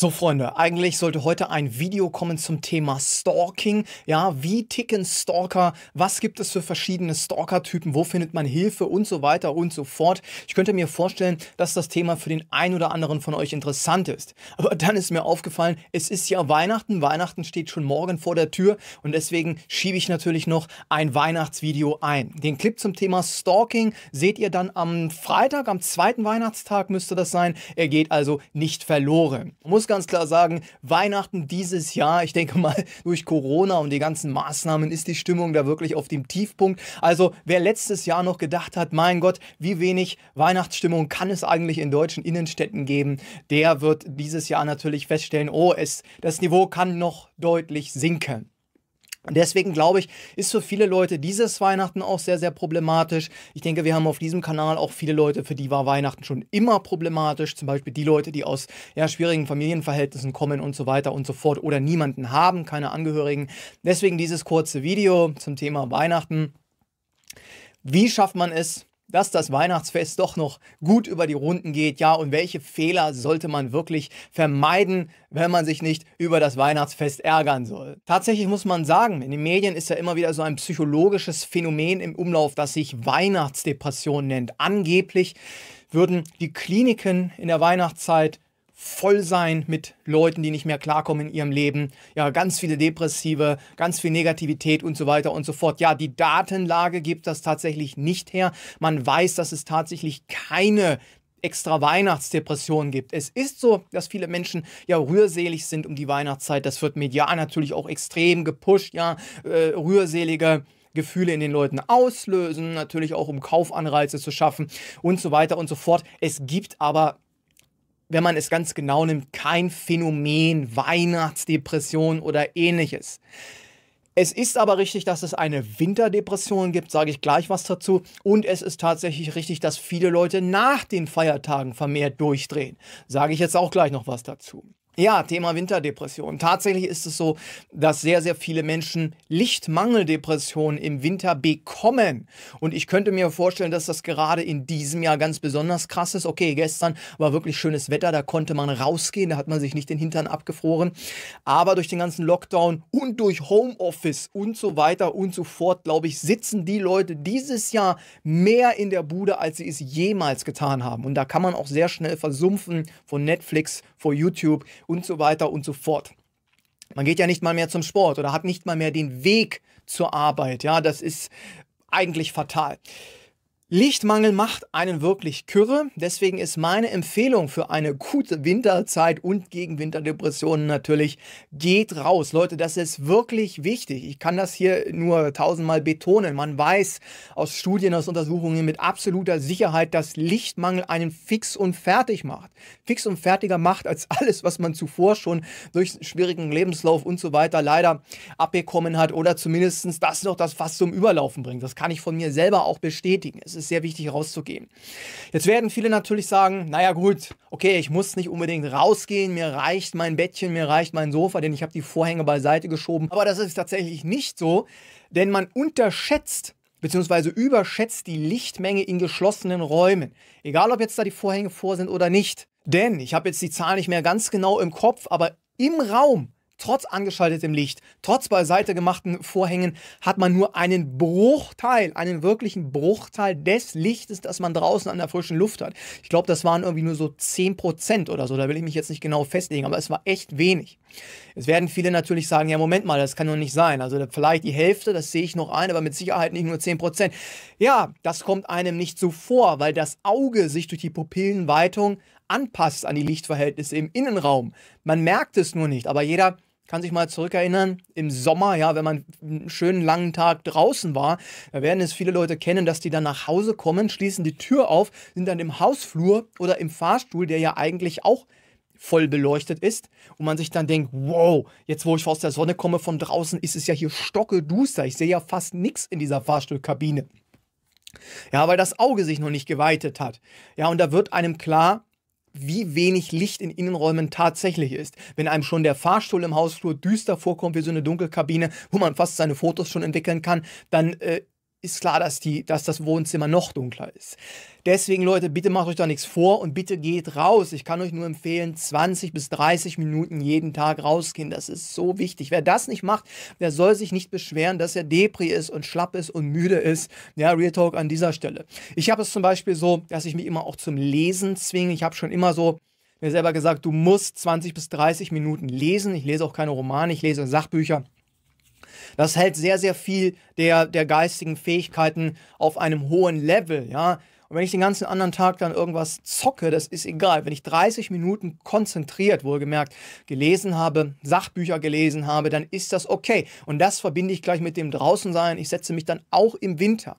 So Freunde, eigentlich sollte heute ein Video kommen zum Thema Stalking. Ja, wie ticken Stalker? Was gibt es für verschiedene Stalker-Typen? Wo findet man Hilfe und so weiter und so fort? Ich könnte mir vorstellen, dass das Thema für den einen oder anderen von euch interessant ist. Aber dann ist mir aufgefallen, es ist ja Weihnachten. Weihnachten steht schon morgen vor der Tür und deswegen schiebe ich natürlich noch ein Weihnachtsvideo ein. Den Clip zum Thema Stalking seht ihr dann am Freitag, am zweiten Weihnachtstag müsste das sein. Er geht also nicht verloren. Muss ganz klar sagen, Weihnachten dieses Jahr, ich denke mal, durch Corona und die ganzen Maßnahmen ist die Stimmung da wirklich auf dem Tiefpunkt. Also wer letztes Jahr noch gedacht hat, mein Gott, wie wenig Weihnachtsstimmung kann es eigentlich in deutschen Innenstädten geben, der wird dieses Jahr natürlich feststellen, oh, es, das Niveau kann noch deutlich sinken deswegen glaube ich, ist für viele Leute dieses Weihnachten auch sehr, sehr problematisch. Ich denke, wir haben auf diesem Kanal auch viele Leute, für die war Weihnachten schon immer problematisch. Zum Beispiel die Leute, die aus ja, schwierigen Familienverhältnissen kommen und so weiter und so fort oder niemanden haben, keine Angehörigen. Deswegen dieses kurze Video zum Thema Weihnachten. Wie schafft man es, dass das Weihnachtsfest doch noch gut über die Runden geht, ja, und welche Fehler sollte man wirklich vermeiden, wenn man sich nicht über das Weihnachtsfest ärgern soll. Tatsächlich muss man sagen, in den Medien ist ja immer wieder so ein psychologisches Phänomen im Umlauf, das sich Weihnachtsdepression nennt. Angeblich würden die Kliniken in der Weihnachtszeit voll sein mit Leuten, die nicht mehr klarkommen in ihrem Leben. Ja, ganz viele Depressive, ganz viel Negativität und so weiter und so fort. Ja, die Datenlage gibt das tatsächlich nicht her. Man weiß, dass es tatsächlich keine extra Weihnachtsdepression gibt. Es ist so, dass viele Menschen ja rührselig sind um die Weihnachtszeit. Das wird medial natürlich auch extrem gepusht, ja, äh, rührselige Gefühle in den Leuten auslösen, natürlich auch um Kaufanreize zu schaffen und so weiter und so fort. Es gibt aber wenn man es ganz genau nimmt, kein Phänomen Weihnachtsdepression oder ähnliches. Es ist aber richtig, dass es eine Winterdepression gibt, sage ich gleich was dazu. Und es ist tatsächlich richtig, dass viele Leute nach den Feiertagen vermehrt durchdrehen. Sage ich jetzt auch gleich noch was dazu. Ja, Thema Winterdepression. Tatsächlich ist es so, dass sehr, sehr viele Menschen Lichtmangeldepressionen im Winter bekommen. Und ich könnte mir vorstellen, dass das gerade in diesem Jahr ganz besonders krass ist. Okay, gestern war wirklich schönes Wetter, da konnte man rausgehen, da hat man sich nicht den Hintern abgefroren. Aber durch den ganzen Lockdown und durch Homeoffice und so weiter und so fort, glaube ich, sitzen die Leute dieses Jahr mehr in der Bude, als sie es jemals getan haben. Und da kann man auch sehr schnell versumpfen von Netflix vor YouTube und so weiter und so fort. Man geht ja nicht mal mehr zum Sport oder hat nicht mal mehr den Weg zur Arbeit. Ja, das ist eigentlich fatal. Lichtmangel macht einen wirklich kürre. Deswegen ist meine Empfehlung für eine gute Winterzeit und gegen Winterdepressionen natürlich, geht raus. Leute, das ist wirklich wichtig. Ich kann das hier nur tausendmal betonen. Man weiß aus Studien, aus Untersuchungen mit absoluter Sicherheit, dass Lichtmangel einen fix und fertig macht. Fix und fertiger macht als alles, was man zuvor schon durch schwierigen Lebenslauf und so weiter leider abbekommen hat oder zumindest das noch das Fass zum Überlaufen bringt. Das kann ich von mir selber auch bestätigen. Es ist sehr wichtig herauszugehen. Jetzt werden viele natürlich sagen, naja gut, okay, ich muss nicht unbedingt rausgehen, mir reicht mein Bettchen, mir reicht mein Sofa, denn ich habe die Vorhänge beiseite geschoben. Aber das ist tatsächlich nicht so, denn man unterschätzt bzw. überschätzt die Lichtmenge in geschlossenen Räumen. Egal, ob jetzt da die Vorhänge vor sind oder nicht. Denn, ich habe jetzt die Zahl nicht mehr ganz genau im Kopf, aber im Raum trotz angeschaltetem Licht, trotz beiseite gemachten Vorhängen, hat man nur einen Bruchteil, einen wirklichen Bruchteil des Lichtes, das man draußen an der frischen Luft hat. Ich glaube, das waren irgendwie nur so 10% oder so. Da will ich mich jetzt nicht genau festlegen, aber es war echt wenig. Es werden viele natürlich sagen, ja, Moment mal, das kann doch nicht sein. Also vielleicht die Hälfte, das sehe ich noch ein, aber mit Sicherheit nicht nur 10%. Ja, das kommt einem nicht so vor, weil das Auge sich durch die Pupillenweitung anpasst an die Lichtverhältnisse im Innenraum. Man merkt es nur nicht, aber jeder kann sich mal zurückerinnern, im Sommer, ja, wenn man einen schönen langen Tag draußen war, da werden es viele Leute kennen, dass die dann nach Hause kommen, schließen die Tür auf, sind dann im Hausflur oder im Fahrstuhl, der ja eigentlich auch voll beleuchtet ist und man sich dann denkt, wow, jetzt wo ich aus der Sonne komme von draußen, ist es ja hier stockeduster, Ich sehe ja fast nichts in dieser Fahrstuhlkabine. Ja, weil das Auge sich noch nicht geweitet hat. Ja, und da wird einem klar, wie wenig Licht in Innenräumen tatsächlich ist. Wenn einem schon der Fahrstuhl im Hausflur düster vorkommt wie so eine Dunkelkabine, wo man fast seine Fotos schon entwickeln kann, dann äh, ist klar, dass, die, dass das Wohnzimmer noch dunkler ist. Deswegen, Leute, bitte macht euch da nichts vor und bitte geht raus. Ich kann euch nur empfehlen, 20 bis 30 Minuten jeden Tag rausgehen. Das ist so wichtig. Wer das nicht macht, der soll sich nicht beschweren, dass er Depri ist und schlapp ist und müde ist. Ja, Real Talk an dieser Stelle. Ich habe es zum Beispiel so, dass ich mich immer auch zum Lesen zwinge. Ich habe schon immer so mir selber gesagt, du musst 20 bis 30 Minuten lesen. Ich lese auch keine Romane, ich lese Sachbücher. Das hält sehr, sehr viel der, der geistigen Fähigkeiten auf einem hohen Level, ja. Und wenn ich den ganzen anderen Tag dann irgendwas zocke, das ist egal. Wenn ich 30 Minuten konzentriert, wohlgemerkt, gelesen habe, Sachbücher gelesen habe, dann ist das okay. Und das verbinde ich gleich mit dem Draußensein. Ich setze mich dann auch im Winter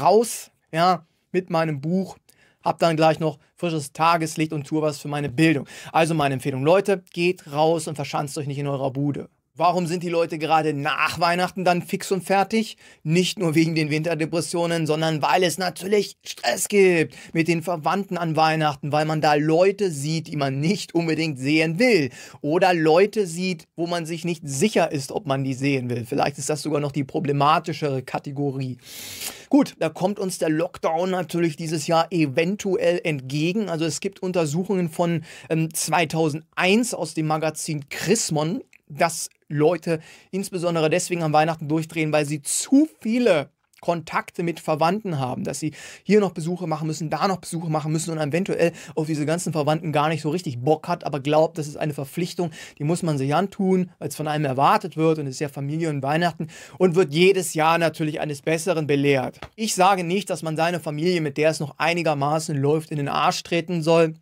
raus, ja, mit meinem Buch, habe dann gleich noch frisches Tageslicht und tue was für meine Bildung. Also meine Empfehlung, Leute, geht raus und verschanzt euch nicht in eurer Bude. Warum sind die Leute gerade nach Weihnachten dann fix und fertig? Nicht nur wegen den Winterdepressionen, sondern weil es natürlich Stress gibt mit den Verwandten an Weihnachten, weil man da Leute sieht, die man nicht unbedingt sehen will. Oder Leute sieht, wo man sich nicht sicher ist, ob man die sehen will. Vielleicht ist das sogar noch die problematischere Kategorie. Gut, da kommt uns der Lockdown natürlich dieses Jahr eventuell entgegen. Also es gibt Untersuchungen von ähm, 2001 aus dem Magazin Chrismon dass Leute insbesondere deswegen an Weihnachten durchdrehen, weil sie zu viele Kontakte mit Verwandten haben, dass sie hier noch Besuche machen müssen, da noch Besuche machen müssen und eventuell auf diese ganzen Verwandten gar nicht so richtig Bock hat, aber glaubt, das ist eine Verpflichtung, die muss man sich antun, weil es von einem erwartet wird und es ist ja Familie und Weihnachten und wird jedes Jahr natürlich eines Besseren belehrt. Ich sage nicht, dass man seine Familie, mit der es noch einigermaßen läuft, in den Arsch treten soll.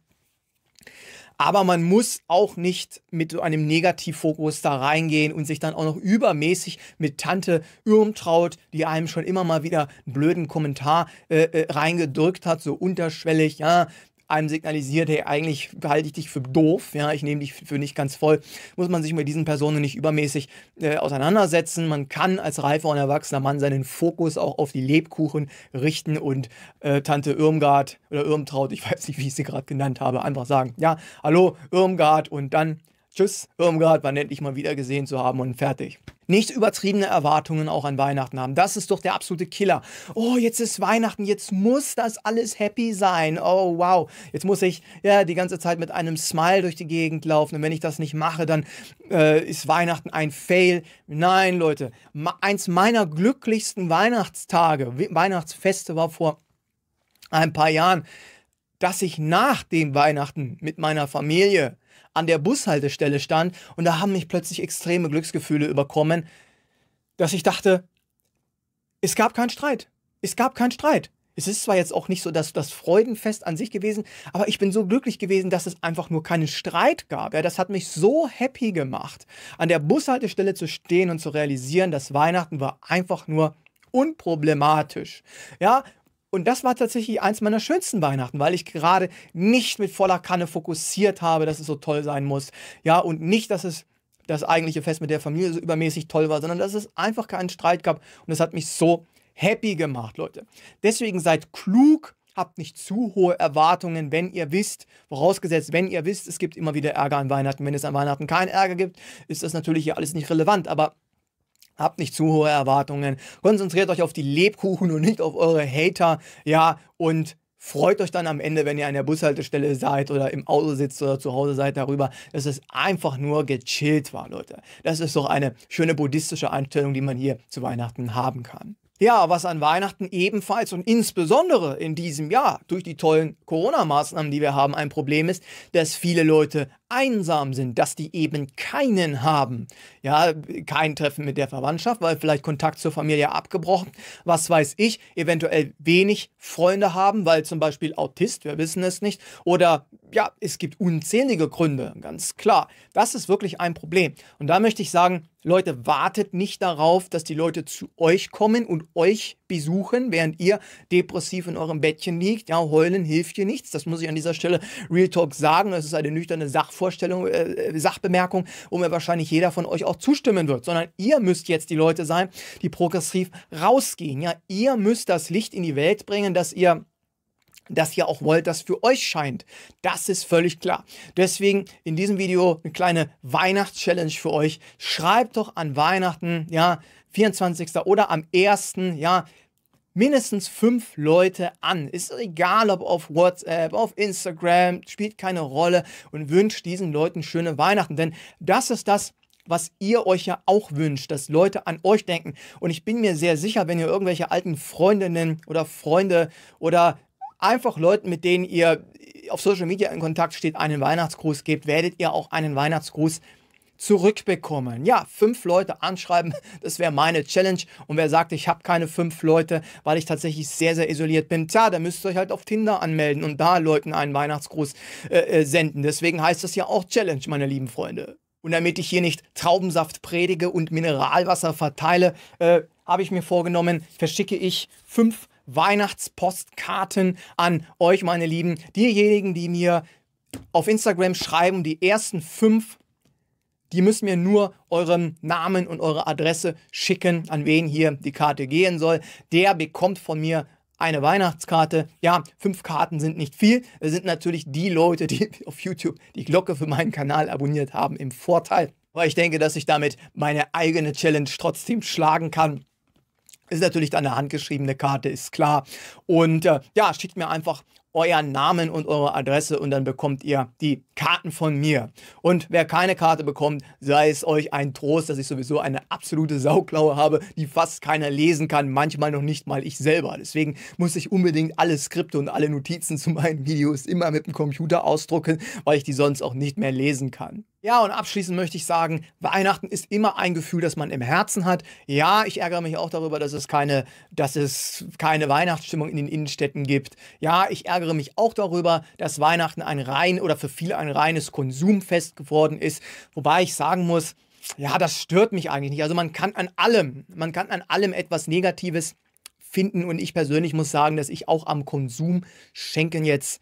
Aber man muss auch nicht mit so einem Negativfokus da reingehen und sich dann auch noch übermäßig mit Tante Irmtraut, die einem schon immer mal wieder einen blöden Kommentar äh, äh, reingedrückt hat, so unterschwellig, ja, einem signalisiert, hey, eigentlich halte ich dich für doof, ja, ich nehme dich für nicht ganz voll, muss man sich mit diesen Personen nicht übermäßig äh, auseinandersetzen. Man kann als reifer und erwachsener Mann seinen Fokus auch auf die Lebkuchen richten und äh, Tante Irmgard oder Irmtraut, ich weiß nicht, wie ich sie gerade genannt habe, einfach sagen, ja, hallo Irmgard und dann Tschüss, Irmgard war endlich mal wieder gesehen zu haben und fertig. Nicht übertriebene Erwartungen auch an Weihnachten haben. Das ist doch der absolute Killer. Oh, jetzt ist Weihnachten, jetzt muss das alles happy sein. Oh, wow. Jetzt muss ich ja die ganze Zeit mit einem Smile durch die Gegend laufen. Und wenn ich das nicht mache, dann äh, ist Weihnachten ein Fail. Nein, Leute. eins meiner glücklichsten Weihnachtstage, Weihnachtsfeste war vor ein paar Jahren, dass ich nach dem Weihnachten mit meiner Familie an der Bushaltestelle stand und da haben mich plötzlich extreme Glücksgefühle überkommen, dass ich dachte, es gab keinen Streit. Es gab keinen Streit. Es ist zwar jetzt auch nicht so dass das Freudenfest an sich gewesen, aber ich bin so glücklich gewesen, dass es einfach nur keinen Streit gab. Ja, das hat mich so happy gemacht, an der Bushaltestelle zu stehen und zu realisieren, dass Weihnachten war einfach nur unproblematisch. Ja, und das war tatsächlich eins meiner schönsten Weihnachten, weil ich gerade nicht mit voller Kanne fokussiert habe, dass es so toll sein muss. Ja, und nicht, dass es das eigentliche Fest mit der Familie so übermäßig toll war, sondern dass es einfach keinen Streit gab. Und das hat mich so happy gemacht, Leute. Deswegen seid klug, habt nicht zu hohe Erwartungen, wenn ihr wisst, vorausgesetzt, wenn ihr wisst, es gibt immer wieder Ärger an Weihnachten. Wenn es an Weihnachten keinen Ärger gibt, ist das natürlich hier alles nicht relevant. Aber Habt nicht zu hohe Erwartungen. Konzentriert euch auf die Lebkuchen und nicht auf eure Hater. Ja, und freut euch dann am Ende, wenn ihr an der Bushaltestelle seid oder im Auto sitzt oder zu Hause seid, darüber, dass es einfach nur gechillt war, Leute. Das ist doch eine schöne buddhistische Einstellung, die man hier zu Weihnachten haben kann. Ja, was an Weihnachten ebenfalls und insbesondere in diesem Jahr durch die tollen Corona-Maßnahmen, die wir haben, ein Problem ist, dass viele Leute einsam sind, dass die eben keinen haben. Ja, kein Treffen mit der Verwandtschaft, weil vielleicht Kontakt zur Familie abgebrochen, was weiß ich, eventuell wenig Freunde haben, weil zum Beispiel Autist, wir wissen es nicht, oder ja, es gibt unzählige Gründe, ganz klar. Das ist wirklich ein Problem. Und da möchte ich sagen, Leute, wartet nicht darauf, dass die Leute zu euch kommen und euch besuchen, während ihr depressiv in eurem Bettchen liegt. Ja, heulen hilft hier nichts. Das muss ich an dieser Stelle Real Talk sagen. Das ist eine nüchterne Sachvorstellung, äh, Sachbemerkung, wo mir wahrscheinlich jeder von euch auch zustimmen wird. Sondern ihr müsst jetzt die Leute sein, die progressiv rausgehen. Ja, ihr müsst das Licht in die Welt bringen, dass ihr dass ihr auch wollt, dass für euch scheint. Das ist völlig klar. Deswegen in diesem Video eine kleine Weihnachtschallenge für euch. Schreibt doch an Weihnachten, ja, 24. oder am 1. Ja, mindestens fünf Leute an. Ist egal, ob auf WhatsApp, auf Instagram, spielt keine Rolle und wünscht diesen Leuten schöne Weihnachten. Denn das ist das, was ihr euch ja auch wünscht, dass Leute an euch denken. Und ich bin mir sehr sicher, wenn ihr irgendwelche alten Freundinnen oder Freunde oder einfach Leuten, mit denen ihr auf Social Media in Kontakt steht, einen Weihnachtsgruß gebt, werdet ihr auch einen Weihnachtsgruß zurückbekommen. Ja, fünf Leute anschreiben, das wäre meine Challenge. Und wer sagt, ich habe keine fünf Leute, weil ich tatsächlich sehr, sehr isoliert bin, tja, dann müsst ihr euch halt auf Tinder anmelden und da Leuten einen Weihnachtsgruß äh, äh, senden. Deswegen heißt das ja auch Challenge, meine lieben Freunde. Und damit ich hier nicht Traubensaft predige und Mineralwasser verteile, äh, habe ich mir vorgenommen, verschicke ich fünf Weihnachtspostkarten an euch, meine Lieben. Diejenigen, die mir auf Instagram schreiben, die ersten fünf die müssen mir nur euren Namen und eure Adresse schicken, an wen hier die Karte gehen soll. Der bekommt von mir eine Weihnachtskarte. Ja, fünf Karten sind nicht viel. Es sind natürlich die Leute, die auf YouTube die Glocke für meinen Kanal abonniert haben, im Vorteil. Aber ich denke, dass ich damit meine eigene Challenge trotzdem schlagen kann. Ist natürlich dann eine handgeschriebene Karte, ist klar. Und äh, ja, schickt mir einfach euren Namen und eure Adresse und dann bekommt ihr die Karten von mir. Und wer keine Karte bekommt, sei es euch ein Trost, dass ich sowieso eine absolute Sauklaue habe, die fast keiner lesen kann, manchmal noch nicht mal ich selber. Deswegen muss ich unbedingt alle Skripte und alle Notizen zu meinen Videos immer mit dem Computer ausdrucken, weil ich die sonst auch nicht mehr lesen kann. Ja, und abschließend möchte ich sagen, Weihnachten ist immer ein Gefühl, das man im Herzen hat. Ja, ich ärgere mich auch darüber, dass es keine, dass es keine Weihnachtsstimmung in den Innenstädten gibt. Ja, ich ärgere mich auch darüber, dass Weihnachten ein rein oder für viele ein reines Konsumfest geworden ist. Wobei ich sagen muss, ja, das stört mich eigentlich nicht. Also man kann an allem, man kann an allem etwas Negatives finden und ich persönlich muss sagen, dass ich auch am Konsum schenken jetzt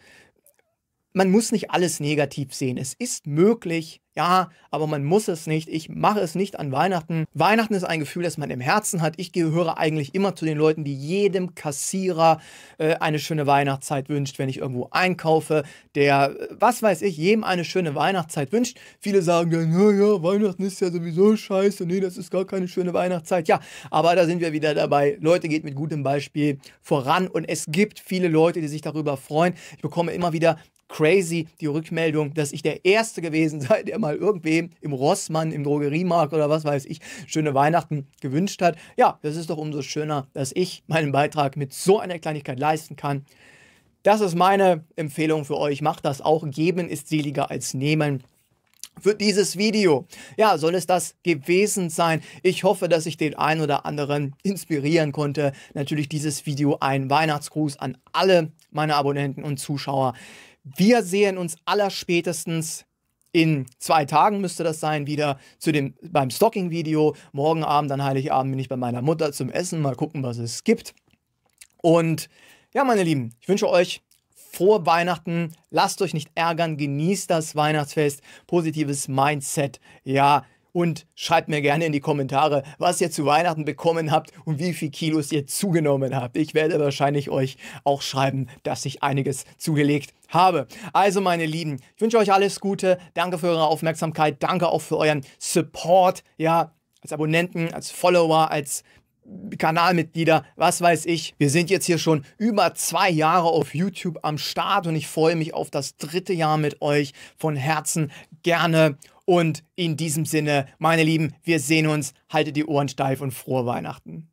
man muss nicht alles negativ sehen. Es ist möglich, ja, aber man muss es nicht. Ich mache es nicht an Weihnachten. Weihnachten ist ein Gefühl, das man im Herzen hat. Ich gehöre eigentlich immer zu den Leuten, die jedem Kassierer äh, eine schöne Weihnachtszeit wünscht, wenn ich irgendwo einkaufe, der, äh, was weiß ich, jedem eine schöne Weihnachtszeit wünscht. Viele sagen ja, ja, Weihnachten ist ja sowieso scheiße. Nee, das ist gar keine schöne Weihnachtszeit. Ja, aber da sind wir wieder dabei. Leute, geht mit gutem Beispiel voran und es gibt viele Leute, die sich darüber freuen. Ich bekomme immer wieder crazy die Rückmeldung, dass ich der Erste gewesen sei, der mal irgendwem im Rossmann, im Drogeriemarkt oder was weiß ich, schöne Weihnachten gewünscht hat. Ja, das ist doch umso schöner, dass ich meinen Beitrag mit so einer Kleinigkeit leisten kann. Das ist meine Empfehlung für euch. Macht das auch. Geben ist seliger als nehmen für dieses Video. Ja, soll es das gewesen sein. Ich hoffe, dass ich den einen oder anderen inspirieren konnte. Natürlich dieses Video ein Weihnachtsgruß an alle meine Abonnenten und Zuschauer. Wir sehen uns allerspätestens in zwei Tagen müsste das sein, wieder zu dem, beim Stocking-Video. Morgen Abend, dann Heiligabend, bin ich bei meiner Mutter zum Essen. Mal gucken, was es gibt. Und ja, meine Lieben, ich wünsche euch frohe Weihnachten. Lasst euch nicht ärgern. Genießt das Weihnachtsfest. Positives Mindset. Ja, und schreibt mir gerne in die Kommentare, was ihr zu Weihnachten bekommen habt und wie viel Kilos ihr zugenommen habt. Ich werde wahrscheinlich euch auch schreiben, dass ich einiges zugelegt habe. Also meine Lieben, ich wünsche euch alles Gute. Danke für eure Aufmerksamkeit. Danke auch für euren Support. Ja, als Abonnenten, als Follower, als Kanalmitglieder, was weiß ich. Wir sind jetzt hier schon über zwei Jahre auf YouTube am Start und ich freue mich auf das dritte Jahr mit euch. Von Herzen gerne. Und in diesem Sinne, meine Lieben, wir sehen uns, haltet die Ohren steif und frohe Weihnachten.